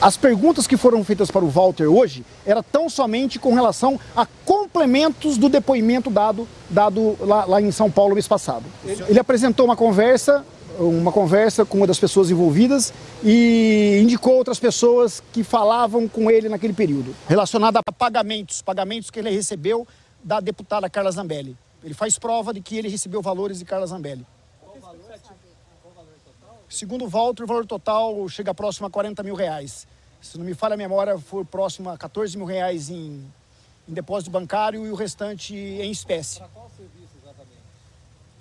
As perguntas que foram feitas para o Walter hoje era tão somente com relação a complementos do depoimento dado, dado lá, lá em São Paulo mês passado. Ele apresentou uma conversa, uma conversa com uma das pessoas envolvidas e indicou outras pessoas que falavam com ele naquele período, relacionada a pagamentos, pagamentos que ele recebeu da deputada Carla Zambelli. Ele faz prova de que ele recebeu valores de Carla Zambelli. Segundo o Walter, o valor total chega próximo a 40 mil reais. Se não me falha a memória, foi próximo a 14 mil reais em, em depósito bancário e o restante em espécie. Para qual serviço exatamente?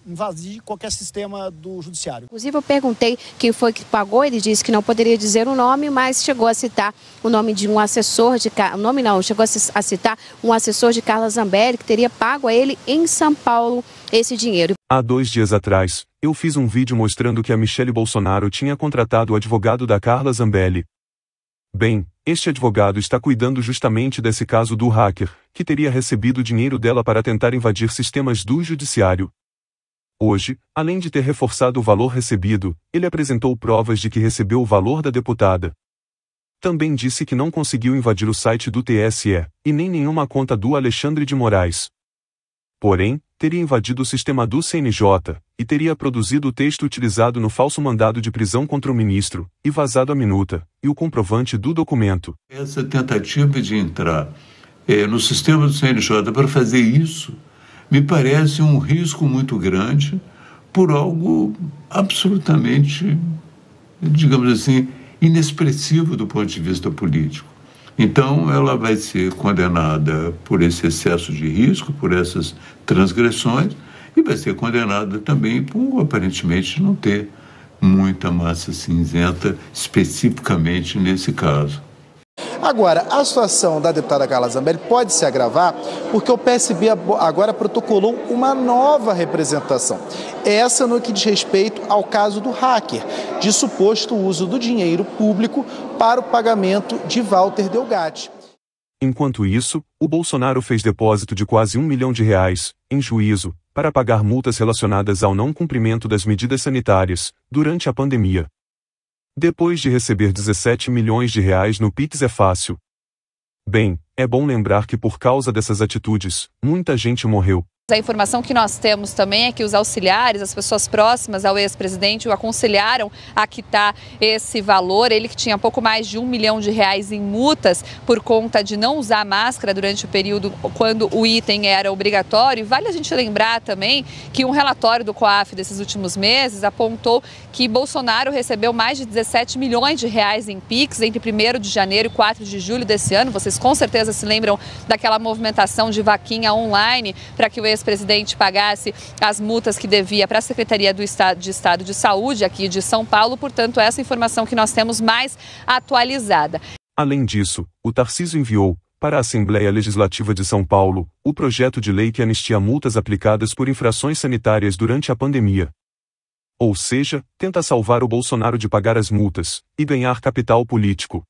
Invadir qualquer sistema do judiciário. Inclusive, eu perguntei quem foi que pagou, ele disse que não poderia dizer o nome, mas chegou a citar o nome de um assessor de. O nome não, chegou a citar um assessor de Carla Zambelli, que teria pago a ele em São Paulo esse dinheiro. Há dois dias atrás, eu fiz um vídeo mostrando que a Michelle Bolsonaro tinha contratado o advogado da Carla Zambelli. Bem, este advogado está cuidando justamente desse caso do hacker, que teria recebido dinheiro dela para tentar invadir sistemas do judiciário. Hoje, além de ter reforçado o valor recebido, ele apresentou provas de que recebeu o valor da deputada. Também disse que não conseguiu invadir o site do TSE, e nem nenhuma conta do Alexandre de Moraes. Porém, teria invadido o sistema do CNJ, e teria produzido o texto utilizado no falso mandado de prisão contra o ministro, e vazado a minuta, e o comprovante do documento. Essa tentativa de entrar é, no sistema do CNJ para fazer isso me parece um risco muito grande por algo absolutamente, digamos assim, inexpressivo do ponto de vista político. Então, ela vai ser condenada por esse excesso de risco, por essas transgressões, e vai ser condenada também por, aparentemente, não ter muita massa cinzenta especificamente nesse caso. Agora, a situação da deputada Carla Zambelli pode se agravar porque o PSB agora protocolou uma nova representação. Essa no que diz respeito ao caso do hacker, de suposto uso do dinheiro público para o pagamento de Walter Delgatti. Enquanto isso, o Bolsonaro fez depósito de quase um milhão de reais, em juízo, para pagar multas relacionadas ao não cumprimento das medidas sanitárias, durante a pandemia. Depois de receber 17 milhões de reais no Pix é fácil. Bem, é bom lembrar que por causa dessas atitudes, muita gente morreu. A informação que nós temos também é que os auxiliares, as pessoas próximas ao ex-presidente, o aconselharam a quitar esse valor. Ele que tinha pouco mais de um milhão de reais em multas por conta de não usar máscara durante o período quando o item era obrigatório. E vale a gente lembrar também que um relatório do COAF desses últimos meses apontou que Bolsonaro recebeu mais de 17 milhões de reais em PIX entre 1 de janeiro e 4 de julho desse ano. Vocês com certeza se lembram daquela movimentação de vaquinha online para que o ex-presidente pagasse as multas que devia para a Secretaria do Estado de Estado de Saúde aqui de São Paulo. Portanto, essa informação que nós temos mais atualizada. Além disso, o Tarciso enviou para a Assembleia Legislativa de São Paulo, o projeto de lei que anistia multas aplicadas por infrações sanitárias durante a pandemia, ou seja, tenta salvar o Bolsonaro de pagar as multas e ganhar capital político.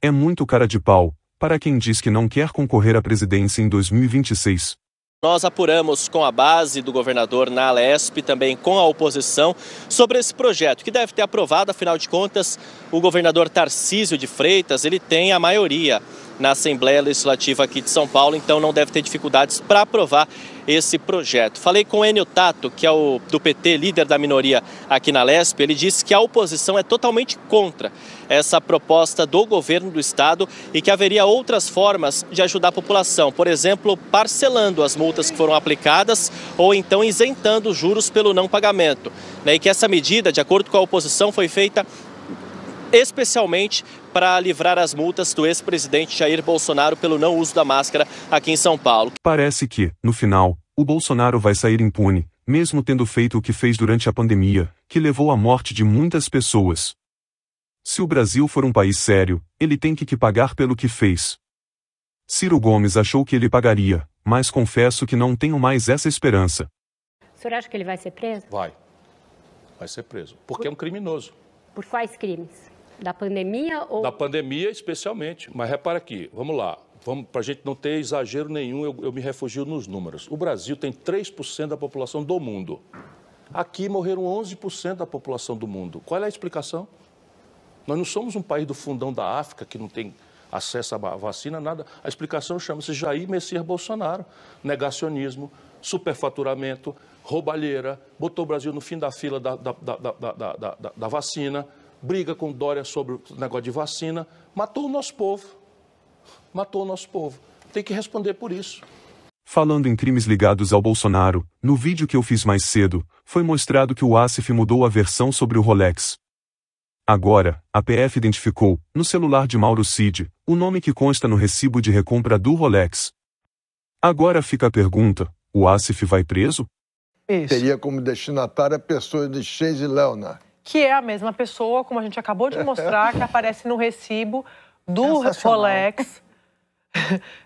É muito cara de pau para quem diz que não quer concorrer à presidência em 2026. Nós apuramos com a base do governador na Alesp, também com a oposição, sobre esse projeto, que deve ter aprovado, afinal de contas, o governador Tarcísio de Freitas, ele tem a maioria na Assembleia Legislativa aqui de São Paulo, então não deve ter dificuldades para aprovar esse projeto. Falei com Enio Tato, que é o do PT, líder da minoria aqui na Lesp, ele disse que a oposição é totalmente contra essa proposta do governo do estado e que haveria outras formas de ajudar a população, por exemplo, parcelando as multas que foram aplicadas ou então isentando juros pelo não pagamento. Né? E que essa medida, de acordo com a oposição, foi feita especialmente para livrar as multas do ex-presidente Jair Bolsonaro pelo não uso da máscara aqui em São Paulo. Parece que, no final, o Bolsonaro vai sair impune, mesmo tendo feito o que fez durante a pandemia, que levou à morte de muitas pessoas. Se o Brasil for um país sério, ele tem que pagar pelo que fez. Ciro Gomes achou que ele pagaria, mas confesso que não tenho mais essa esperança. O senhor acha que ele vai ser preso? Vai. Vai ser preso. Porque Por... é um criminoso. Por quais crimes? Da pandemia ou. Da pandemia, especialmente. Mas repara aqui, vamos lá. Vamos, para a gente não ter exagero nenhum, eu, eu me refugio nos números. O Brasil tem 3% da população do mundo. Aqui morreram 11% da população do mundo. Qual é a explicação? Nós não somos um país do fundão da África que não tem acesso à vacina, nada. A explicação chama-se Jair Messias Bolsonaro. Negacionismo, superfaturamento, roubalheira, botou o Brasil no fim da fila da, da, da, da vacina briga com Dória sobre o negócio de vacina, matou o nosso povo. Matou o nosso povo. Tem que responder por isso. Falando em crimes ligados ao Bolsonaro, no vídeo que eu fiz mais cedo, foi mostrado que o ASIF mudou a versão sobre o Rolex. Agora, a PF identificou, no celular de Mauro Cid, o nome que consta no recibo de recompra do Rolex. Agora fica a pergunta: o ASIF vai preso? Isso. Teria como destinatária pessoa de Chase Leonard que é a mesma pessoa, como a gente acabou de mostrar, que aparece no recibo do Rolex.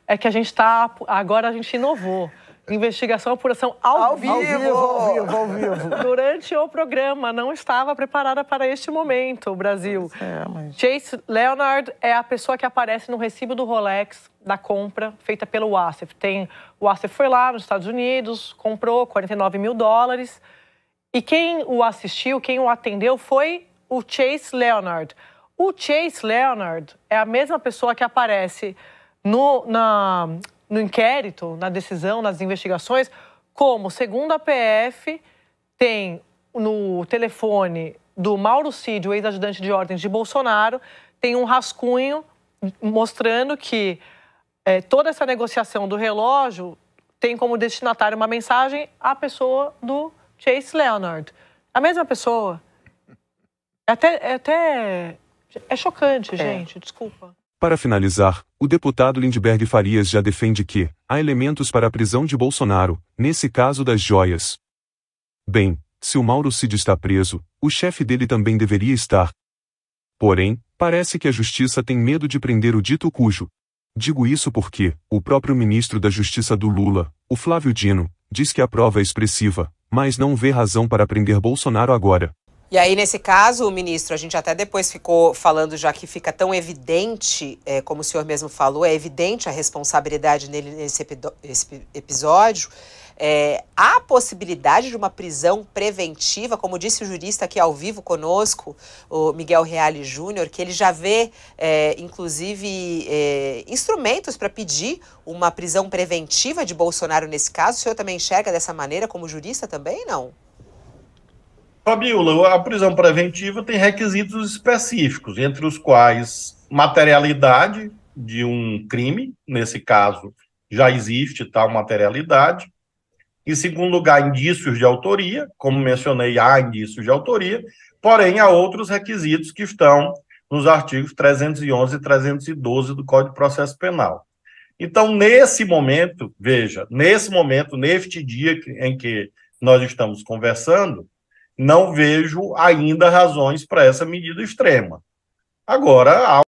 É que a gente está. Agora a gente inovou. Investigação apuração ao, ao vivo. vivo. Ao vivo, ao vivo. Durante o programa, não estava preparada para este momento, Brasil. É, mas... Chase Leonard é a pessoa que aparece no recibo do Rolex da compra feita pelo Asif. Tem, o Asif foi lá nos Estados Unidos, comprou 49 mil dólares e quem o assistiu, quem o atendeu foi o Chase Leonard. O Chase Leonard é a mesma pessoa que aparece no, na, no inquérito, na decisão, nas investigações, como, segundo a PF, tem no telefone do Mauro Cid, o ex-ajudante de ordens de Bolsonaro, tem um rascunho mostrando que é, toda essa negociação do relógio tem como destinatário uma mensagem à pessoa do Chase Leonard. A mesma pessoa. É até, é até é chocante, é. gente, desculpa. Para finalizar, o deputado Lindbergh Farias já defende que há elementos para a prisão de Bolsonaro, nesse caso das joias. Bem, se o Mauro Cid está preso, o chefe dele também deveria estar. Porém, parece que a justiça tem medo de prender o dito cujo. Digo isso porque o próprio ministro da Justiça do Lula, o Flávio Dino, diz que a prova é expressiva, mas não vê razão para prender Bolsonaro agora. E aí, nesse caso, ministro, a gente até depois ficou falando, já que fica tão evidente, é, como o senhor mesmo falou, é evidente a responsabilidade nele nesse episódio. É, há possibilidade de uma prisão preventiva, como disse o jurista aqui ao vivo conosco, o Miguel Reale Júnior, que ele já vê, é, inclusive, é, instrumentos para pedir uma prisão preventiva de Bolsonaro nesse caso. O senhor também enxerga dessa maneira como jurista também, não? Fabiola, a prisão preventiva tem requisitos específicos, entre os quais materialidade de um crime, nesse caso já existe tal materialidade, em segundo lugar, indícios de autoria, como mencionei, há indícios de autoria, porém há outros requisitos que estão nos artigos 311 e 312 do Código de Processo Penal. Então, nesse momento, veja, nesse momento, neste dia em que nós estamos conversando, não vejo ainda razões para essa medida extrema. Agora, há